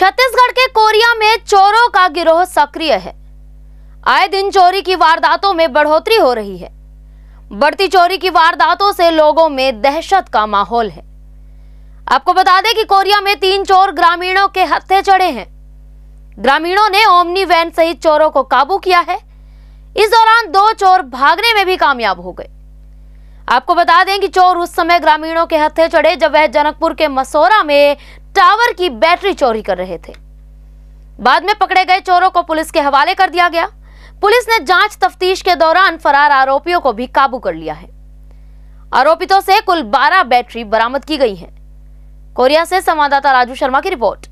छत्तीसगढ़ के कोरिया में चोरों का गिरोह सक्रिय है आए दिन चोरी की वारदातों में बढ़ोतरी हो रही है बढ़ती चोरी की वारदातों से लोगों में दहशत का माहौल है आपको बता दें कि कोरिया में तीन चोर ग्रामीणों के हत्थे चढ़े हैं ग्रामीणों ने ओमनी वैन सहित चोरों को काबू किया है इस दौरान दो चोर भागने में भी कामयाब हो गए आपको बता दें कि चोर उस समय ग्रामीणों के हत्थे चढ़े जब वह जनकपुर के मसोरा में टावर की बैटरी चोरी कर रहे थे बाद में पकड़े गए चोरों को पुलिस के हवाले कर दिया गया पुलिस ने जांच तफ्तीश के दौरान फरार आरोपियों को भी काबू कर लिया है आरोपितों से कुल 12 बैटरी बरामद की गई है कोरिया से संवाददाता राजू शर्मा की रिपोर्ट